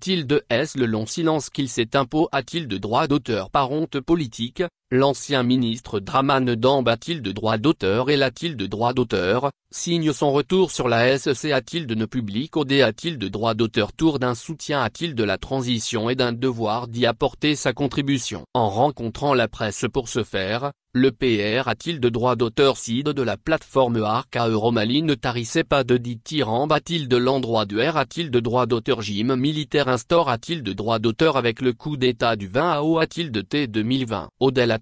t il de S le long silence qu'il s'est impôt a-t-il de droit d'auteur par honte politique, L'ancien ministre Draman Damb a-t-il de droit d'auteur et l'a-t-il de droit d'auteur, signe son retour sur la SC e a-t-il de ne public OD a-t-il de droit d'auteur tour d'un soutien a-t-il de la transition et d'un devoir d'y apporter sa contribution En rencontrant la presse pour ce faire, le PR a-t-il de droit d'auteur side de la plateforme ARC à Euromali ne tarissait pas de dit tyran bat il de l'endroit du R a-t-il de droit d'auteur gym militaire instaure a-t-il de droit d'auteur avec le coup d'état du 20 O a-t-il de T 2020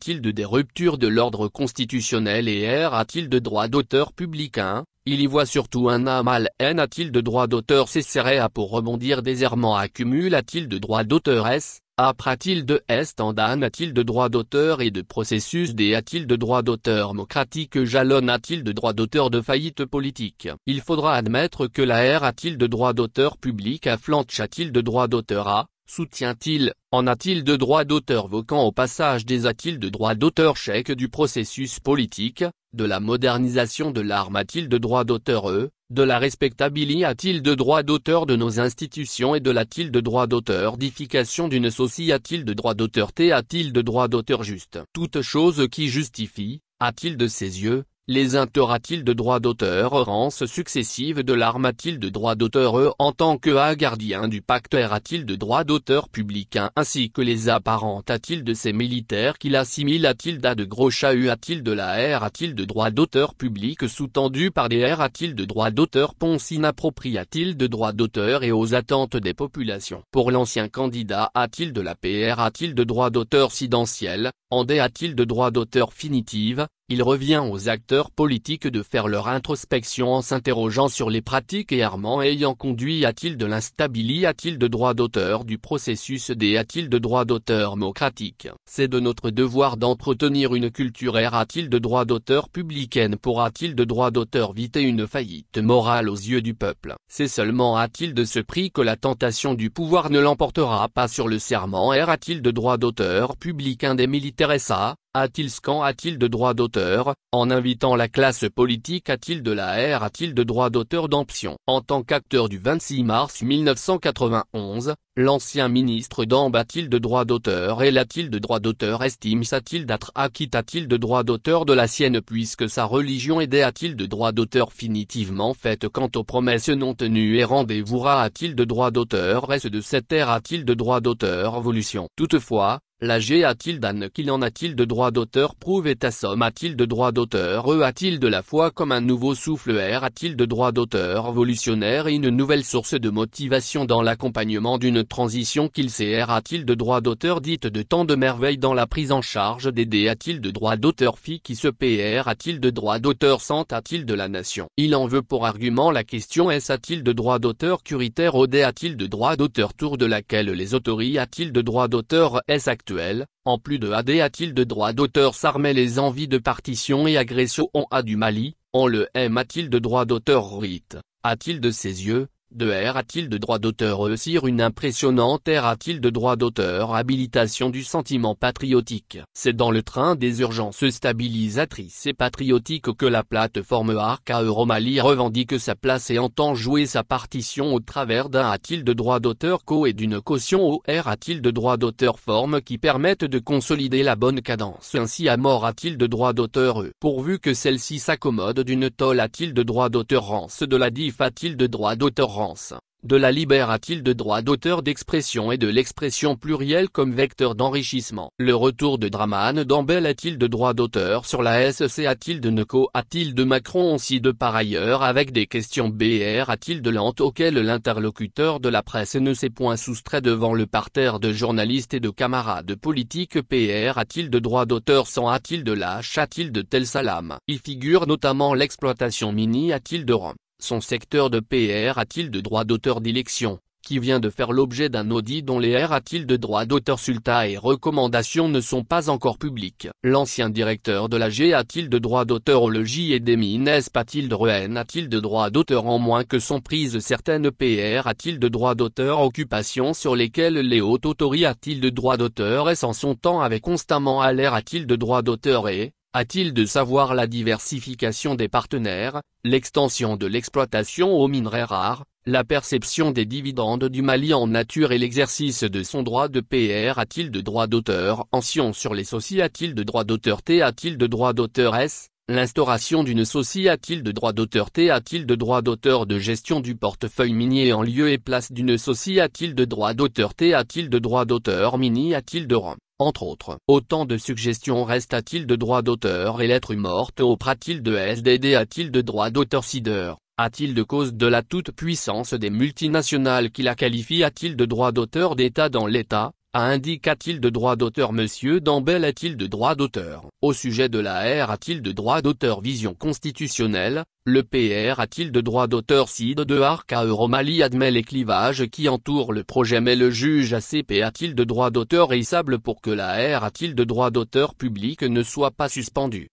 a-t-il de des ruptures de l'ordre constitutionnel et R a-t-il de droit d'auteur public il y voit surtout un A mal N a-t-il de droit d'auteur A pour rebondir des accumule a-t-il de droit d'auteur S a t il de S Tandan a-t-il de droit d'auteur et de processus D a-t-il de droit d'auteur démocratique Jalonne a-t-il de droit d'auteur de faillite politique Il faudra admettre que la R a-t-il de droit d'auteur public à Flanche a-t-il de droit d'auteur A soutient-il, en a-t-il de droit d'auteur vocant au passage des a-t-il de droit d'auteur chèque du processus politique, de la modernisation de l'arme a-t-il de droit d'auteur eux, de la respectabilité a-t-il de droit d'auteur de nos institutions et de l'a-t-il de droit d'auteur d'ification d'une société a-t-il de droit d'auteur t a-t-il de droit d'auteur juste Toute chose qui justifie, a-t-il de ses yeux, les a t il de droit d'auteur Rance successive de l'arme a-t-il de droits d'auteur E en tant que A gardien du pacte R a-t-il de droit d'auteur public hein, ainsi que les apparentes a-t-il de ces militaires qu'il assimile a-t-il d'A de gros U a-t-il de la R a-t-il de droit d'auteur public sous-tendu par des R a-t-il de droit d'auteur ponce inapproprié t il de droits d'auteur et aux attentes des populations Pour l'ancien candidat a-t-il de la PR a-t-il de droit d'auteur sidentiel en D a-t-il de droit d'auteur finitive il revient aux acteurs politiques de faire leur introspection en s'interrogeant sur les pratiques et armants ayant conduit a-t-il de l'instabilité a-t-il de droit d'auteur du processus des a-t-il de droit d'auteur démocratique C'est de notre devoir d'entretenir une culture air a-t-il de droit d'auteur publicaine pourra t il de droit d'auteur viter une faillite morale aux yeux du peuple C'est seulement a-t-il de ce prix que la tentation du pouvoir ne l'emportera pas sur le serment air a-t-il de droit d'auteur public des militaires SA a-t-il scan a-t-il de droit d'auteur En invitant la classe politique a-t-il de la R a-t-il de droit d'auteur d'emption En tant qu'acteur du 26 mars 1991, l'ancien ministre d'Ambe a-t-il de droit d'auteur et l'a-t-il de droit d'auteur estime sa t il d'être acquis a-t-il de droit d'auteur de la sienne puisque sa religion aidait a-t-il de droit d'auteur finitivement faite quant aux promesses non tenues et rendez-vous a-t-il de droit d'auteur reste de cette ère a-t-il de droit d'auteur Révolution. Toutefois, la G a-t-il d'âne qu'il en a-t-il de droit d'auteur prouve et ta somme a-t-il de droit d'auteur E a-t-il de la foi comme un nouveau souffle R a-t-il de droit d'auteur Révolutionnaire et une nouvelle source de motivation dans l'accompagnement d'une transition qu'il sait R a-t-il de droit d'auteur dite de tant de merveilles dans la prise en charge des dés. a-t-il de droit d'auteur Fille qui se PR a-t-il de droit d'auteur sent a-t-il de la nation Il en veut pour argument la question S a-t-il de droit d'auteur curitaire dé a-t-il de droit d'auteur tour de laquelle les autorités. a-t-il de droit d'auteur S en plus de AD a-t-il de droit d'auteur s'armer les envies de partition et agression on a du Mali, on le aime a-t-il de droit d'auteur rite, a-t-il de ses yeux, de R a-t-il de droit d'auteur Réussir une impressionnante R a-t-il de droit d'auteur Habilitation du sentiment patriotique C'est dans le train des urgences stabilisatrices et patriotiques que la plateforme Arca Euromali revendique sa place et entend jouer sa partition au travers d'un a-t-il de droit d'auteur co et d'une caution O. R a-t-il de droit d'auteur forme qui permettent de consolider la bonne cadence ainsi à mort a-t-il de droit d'auteur E pourvu que celle-ci s'accommode d'une tolle a-t-il de droit d'auteur rance de la diff a-t-il de droit d'auteur de la a t il de droit d'auteur d'expression et de l'expression plurielle comme vecteur d'enrichissement Le retour de Draman Dambel a-t-il de droit d'auteur sur la SC e A-t-il de Neco A-t-il de Macron aussi de par ailleurs avec des questions BR A-t-il de lente auxquelles l'interlocuteur de la presse ne s'est point soustrait devant le parterre de journalistes et de camarades politiques PR A-t-il de droit d'auteur sans A-t-il de lâche A-t-il de tel salam Il figure notamment l'exploitation mini A-t-il de Rome son secteur de PR a-t-il de droit d'auteur d'élection, qui vient de faire l'objet d'un audit dont les R a-t-il de droit d'auteur sulta et recommandations ne sont pas encore publiques. L'ancien directeur de la G a-t-il de droit d'auteur au logis et des mines Patil de a-t-il de droit d'auteur en moins que son prises certaines PR a-t-il de droit d'auteur occupation sur lesquelles les hautes autorités a-t-il de droit d'auteur et en son temps avait constamment à l'air a-t-il de droit d'auteur et, a-t-il de savoir la diversification des partenaires, l'extension de l'exploitation aux minerais rares, la perception des dividendes du Mali en nature et l'exercice de son droit de PR a-t-il de droit d'auteur en sur les socis a-t-il de droit d'auteur T a-t-il de droit d'auteur S L'instauration d'une socie a-t-il de droit d'auteur T a-t-il de droit d'auteur de gestion du portefeuille minier en lieu et place d'une socie a-t-il de droit d'auteur T a-t-il de droit d'auteur mini a-t-il de rang entre autres. Autant de suggestions restent t il de droit d'auteur et l'être morte au t il de SDD a-t-il de droit d'auteur CIDER a-t-il de cause de la toute-puissance des multinationales qui la qualifie a-t-il de droit d'auteur d'État dans l'État a indique t il de droit d'auteur Monsieur Dambel a-t-il de droit d'auteur Au sujet de la R a-t-il de droit d'auteur Vision constitutionnelle Le PR a-t il de droit d'auteur Sid de Arc à Euromali admet les clivages qui entourent le projet mais le juge ACP a-t-il de droit d'auteur et sable pour que la R a-t-il de droit d'auteur public ne soit pas suspendue